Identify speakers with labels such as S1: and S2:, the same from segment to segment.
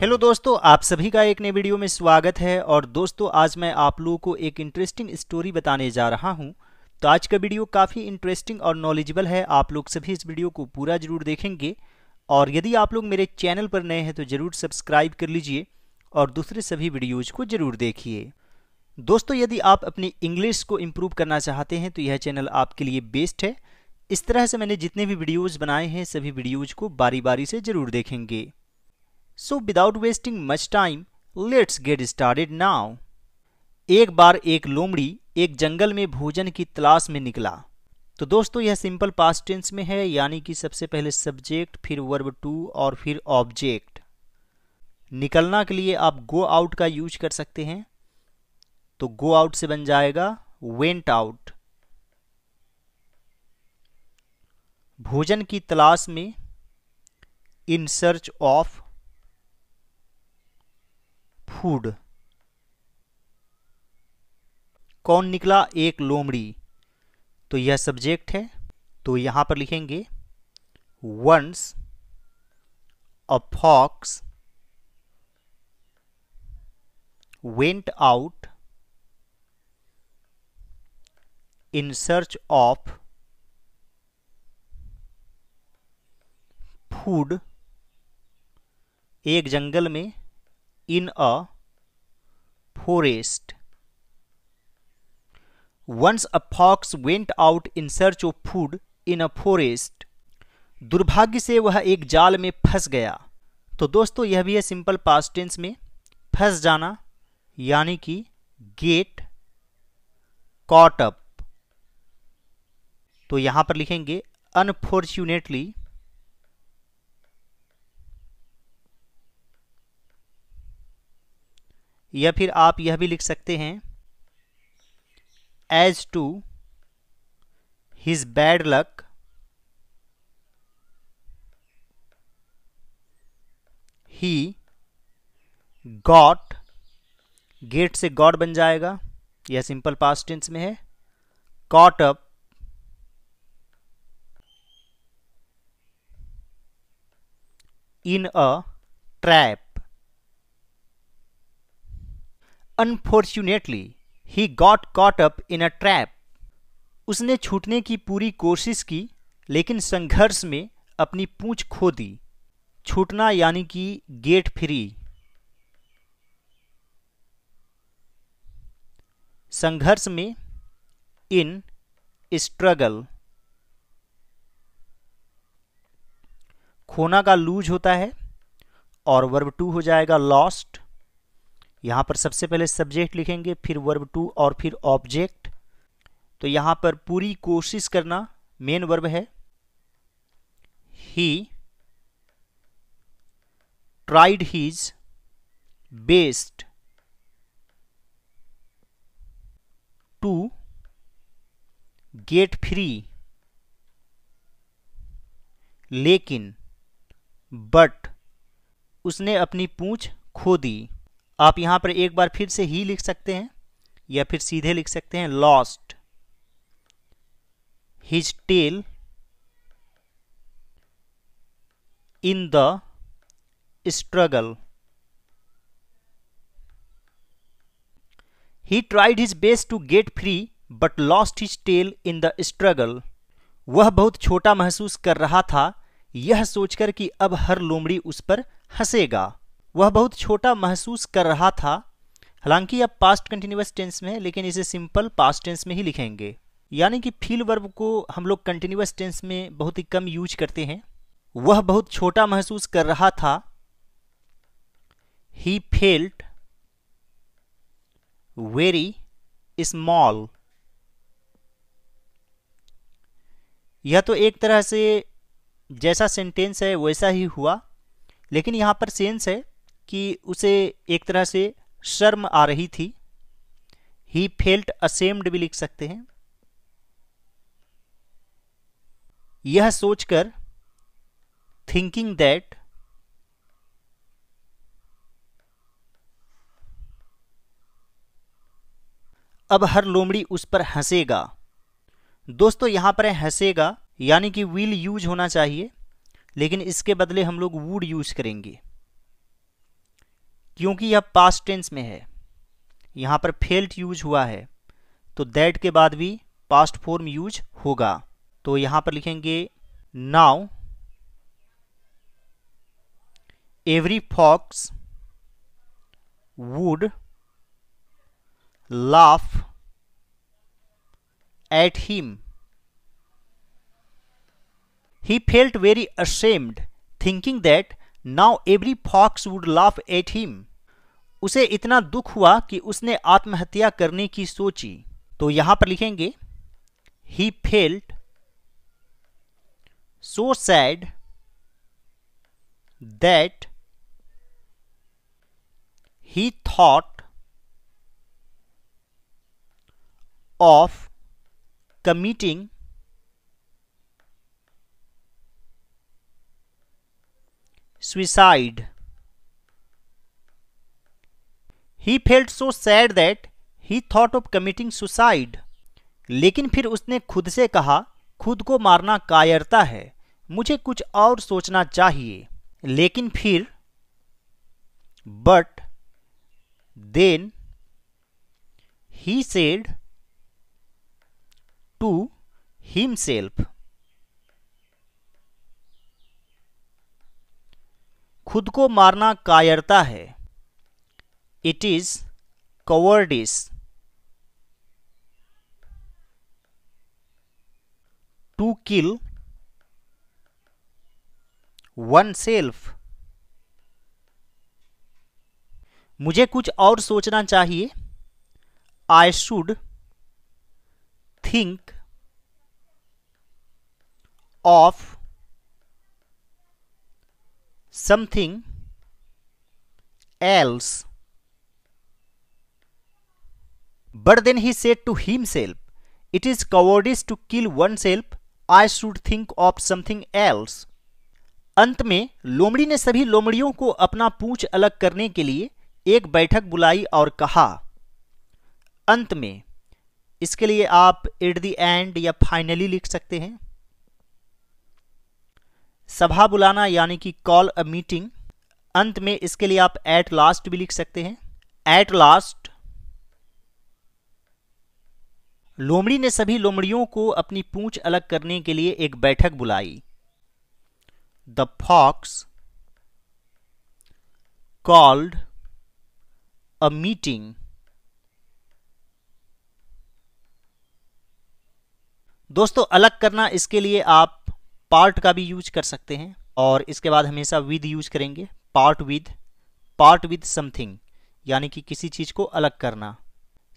S1: Hello दोस्तों आप सभी का एक नए वीडियो में स्वागत है और दोस्तों आज मैं आप लोगों को एक इंटरेस्टिंग स्टोरी बताने जा रहा हूं तो आज का वीडियो काफ़ी इंटरेस्टिंग और नॉलेजेबल है आप लोग सभी इस वीडियो को पूरा जरूर देखेंगे और यदि आप लोग मेरे चैनल पर नए हैं तो ज़रूर सब्सक्राइब कर लीजिए और दूसरे सभी वीडियोज़ को ज़रूर देखिए दोस्तों यदि आप अपनी इंग्लिश को इम्प्रूव करना चाहते हैं तो यह चैनल आपके लिए बेस्ट है इस तरह से मैंने जितने भी वीडियोज़ बनाए हैं सभी वीडियोज़ को बारी बारी से ज़रूर देखेंगे so without wasting much time let's get started now एक बार एक लोमड़ी एक जंगल में भोजन की तलाश में निकला तो दोस्तों यह सिंपल पास्ट टेंस में है यानी कि सबसे पहले सब्जेक्ट फिर वर्ब टू और फिर ऑब्जेक्ट निकलना के लिए आप गो आउट का यूज कर सकते हैं तो गो आउट से बन जाएगा वेंट आउट भोजन की तलाश में इन सर्च ऑफ फूड कौन निकला एक लोमड़ी तो यह सब्जेक्ट है तो यहां पर लिखेंगे once a fox went out in search of food एक जंगल में in a forest. Once a fox went out in search of food in a forest. दुर्भाग्य से वह एक जाल में फंस गया तो दोस्तों यह भी है सिंपल पास्ट टेंस में फंस जाना यानी कि गेट कॉटअप तो यहां पर लिखेंगे अनफॉर्चुनेटली या फिर आप यह भी लिख सकते हैं as to his bad luck he got get से गॉड बन जाएगा यह सिंपल पास्ट टेंस में है caught up in a trap unfortunately he got caught up in a trap उसने छूटने की पूरी कोशिश की लेकिन संघर्ष में अपनी पूंछ खो दी छूटना यानी कि गेट फ्री संघर्ष में इन स्ट्रगल खोना का लूज होता है और वर्ब टू हो जाएगा लॉस्ट यहाँ पर सबसे पहले सब्जेक्ट लिखेंगे फिर वर्ब टू और फिर ऑब्जेक्ट तो यहाँ पर पूरी कोशिश करना मेन वर्ब है he tried his best to get free लेकिन बट उसने अपनी पूंछ खो दी आप यहां पर एक बार फिर से ही लिख सकते हैं या फिर सीधे लिख सकते हैं lost his tail in the struggle he tried his best to get free but lost his tail in the struggle वह बहुत छोटा महसूस कर रहा था यह सोचकर कि अब हर लोमड़ी उस पर हंसेगा वह बहुत छोटा महसूस कर रहा था हालांकि अब पास्ट कंटिन्यूस टेंस में है लेकिन इसे सिंपल पास्ट टेंस में ही लिखेंगे यानी कि फील वर्ब को हम लोग कंटिन्यूस टेंस में बहुत ही कम यूज करते हैं वह बहुत छोटा महसूस कर रहा था ही फेल्ट वेरी स्मॉल यह तो एक तरह से जैसा सेंटेंस है वैसा ही हुआ लेकिन यहां पर सेंस है कि उसे एक तरह से शर्म आ रही थी ही फेल्ट असेम्ड भी लिख सकते हैं यह सोचकर थिंकिंग दैट अब हर लोमड़ी उस पर हंसेगा दोस्तों यहां पर हंसेगा यानी कि विल यूज होना चाहिए लेकिन इसके बदले हम लोग वुड यूज करेंगे क्योंकि यह पास्ट टेंस में है यहां पर फेल्ट यूज हुआ है तो दैट के बाद भी पास्ट फॉर्म यूज होगा तो यहां पर लिखेंगे now every fox would laugh at him he felt very ashamed, thinking that now every fox would laugh at him. उसे इतना दुख हुआ कि उसने आत्महत्या करने की सोची तो यहां पर लिखेंगे he felt so sad that he thought of committing suicide he felt so sad that he thought of committing suicide लेकिन फिर उसने खुद से कहा खुद को मारना कायरता है मुझे कुछ और सोचना चाहिए लेकिन फिर but then he said to self खुद को मारना कायरता है it is cowardice to kill oneself मुझे कुछ और सोचना चाहिए I should think of something else he said to himself it is cowardice to kill oneself I should think of something else अंत में लोमड़ी ने सभी लोमड़ियों को अपना पूछ अलग करने के लिए एक बैठक बुलाई और कहा अंत में इसके लिए आप एट द एंड या फाइनली लिख सकते हैं सभा बुलाना यानी कि कॉल अ मीटिंग अंत में इसके लिए आप एट लास्ट भी लिख सकते हैं एट लास्ट लोमड़ी ने सभी लोमड़ियों को अपनी पूंछ अलग करने के लिए एक बैठक बुलाई the fox called a meeting दोस्तों अलग करना इसके लिए आप पार्ट का भी यूज कर सकते हैं और इसके बाद हमेशा विद यूज करेंगे part with part with something यानी कि किसी चीज को अलग करना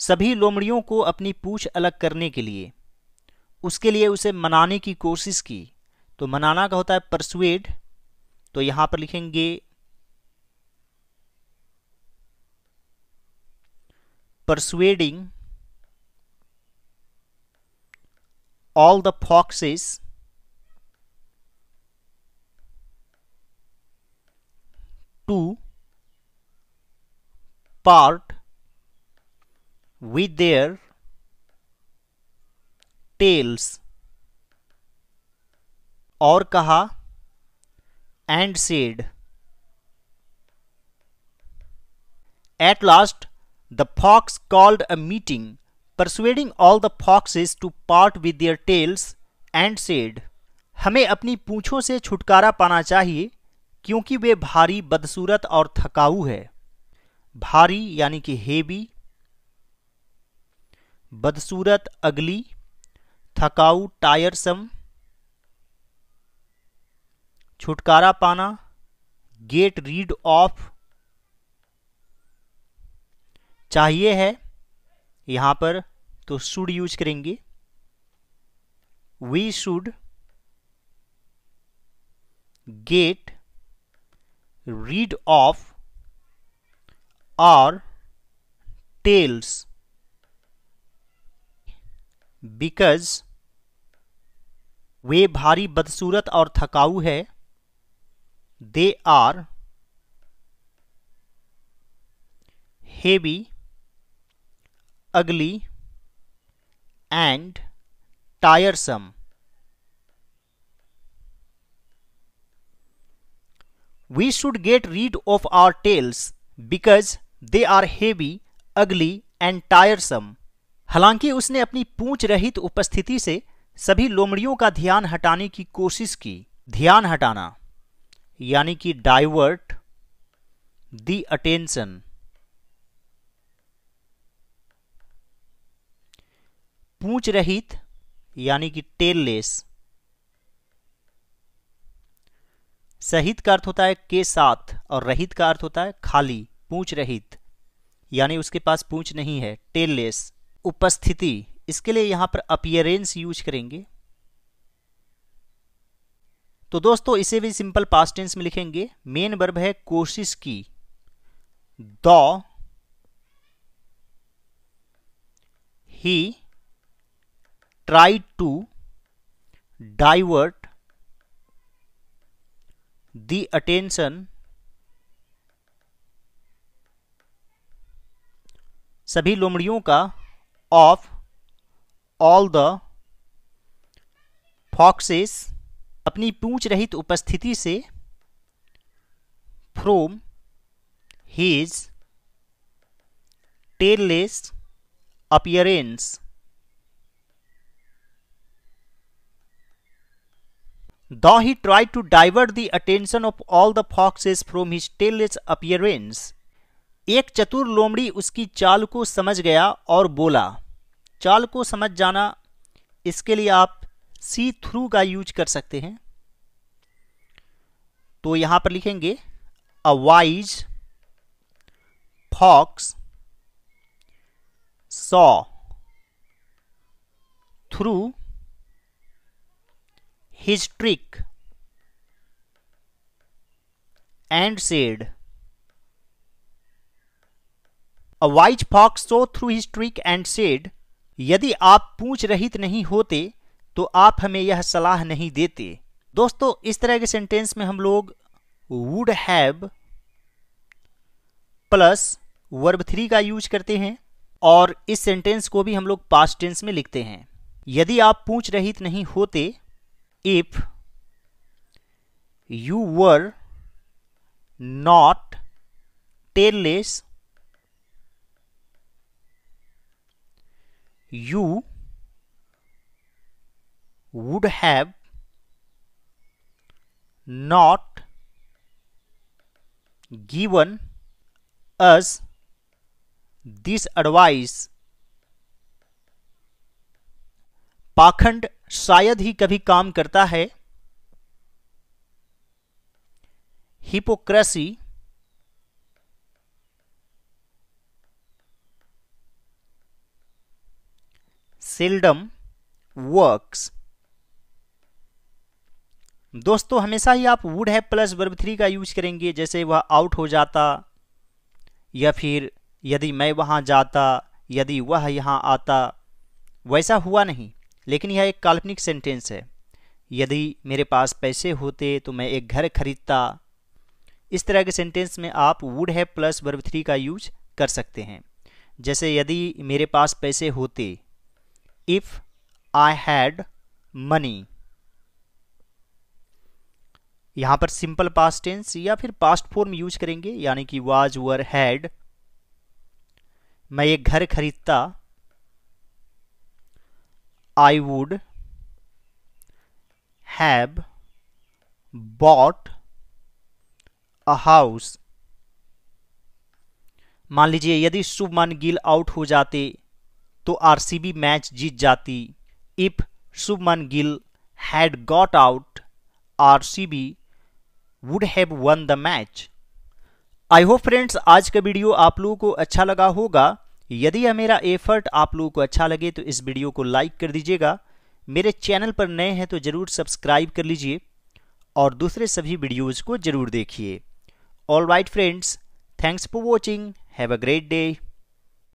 S1: सभी लोमड़ियों को अपनी पूछ अलग करने के लिए उसके लिए उसे मनाने की कोशिश की तो मनाना का होता है परसुएड तो यहां पर लिखेंगे persuading all the foxes to part with their tails और कहा and said at last the fox called a meeting persuading all the foxes to part with their tails and said हमें अपनी पूंछों से छुटकारा पाना चाहिए क्योंकि वे भारी बदसूरत और थकाऊ है भारी यानी कि हेवी बदसूरत अगली थकाऊ टायरसम छुटकारा पाना गेट रीड ऑफ चाहिए है यहां पर तो शुड यूज करेंगे we should get rid of our tails because वे भारी बदसूरत और थकाऊ है they are heavy ugly and tiresome we should get rid of our tails because they are heavy ugly and tiresome हालांकि उसने अपनी पूंछ रहित उपस्थिति से सभी लोमड़ियों का ध्यान हटाने की कोशिश की ध्यान हटाना यानी कि डाइवर्ट दी अटेंशन पूंछ रहित यानी कि टेललेस सहित का अर्थ होता है के साथ और रहित का अर्थ होता है खाली पूंछ रहित यानी उसके पास पूंछ नहीं है टेललेस उपस्थिति इसके लिए यहां पर अपियरेंस यूज करेंगे तो दोस्तों इसे भी सिंपल पास्ट टेंस में लिखेंगे मेन वर्ब है कोशिश की the he try to divert the attention सभी लोमड़ियों का of all the foxes अपनी पूछ रहित उपस्थिति से from his tailless appearance though he tried to divert the attention of all the foxes from his tailless appearance एक चतुर लोमड़ी उसकी चाल को समझ गया और बोला चाल को समझ जाना इसके लिए आप सी थ्रू का यूज कर सकते हैं तो यहां पर लिखेंगे a wise fox saw through his trick and said a wise fox saw through his trick and said यदि आप पूछ रहित नहीं होते तो आप हमें यह सलाह नहीं देते दोस्तों इस तरह के सेंटेंस में हम लोग would have plus verb three का यूज करते हैं और इस सेंटेंस को भी हम लोग पास्ट टेंस में लिखते हैं यदि आप पूछ रहित नहीं होते if you were not tailless you would have not given us this advice पाखंड शायद ही कभी काम करता है हिपोक्रेसी सेल्डम वर्क्स दोस्तों हमेशा ही आप would have plus verb three का यूज करेंगे जैसे वह आउट हो जाता या फिर यदि मैं वहां जाता यदि वह यहाँ आता वैसा हुआ नहीं लेकिन यह एक काल्पनिक सेंटेंस है यदि मेरे पास पैसे होते तो मैं एक घर खरीदता इस तरह के सेंटेंस में आप would have plus verb three का यूज कर सकते हैं जैसे यदि मेरे पास पैसे होते if I had money यहां पर सिंपल पास्ट टेंस या फिर पास्ट फॉर्म यूज करेंगे यानी कि वाज वर हैड मैं एक घर खरीदता I would have bought a house मान लीजिए यदि शुभमान गिल आउट हो जाते तो आरसीबी मैच जीत जाती if Shubman Gill had got out RCB would have won the match I hope friends आज का वीडियो आप लोगों को अच्छा लगा होगा यदि यह मेरा एफर्ट आप लोगों को अच्छा लगे तो इस वीडियो को लाइक कर दीजिएगा मेरे चैनल पर नए हैं तो ज़रूर सब्सक्राइब कर लीजिए और दूसरे सभी वीडियोज़ को ज़रूर देखिए all right friends thanks for watching have a great day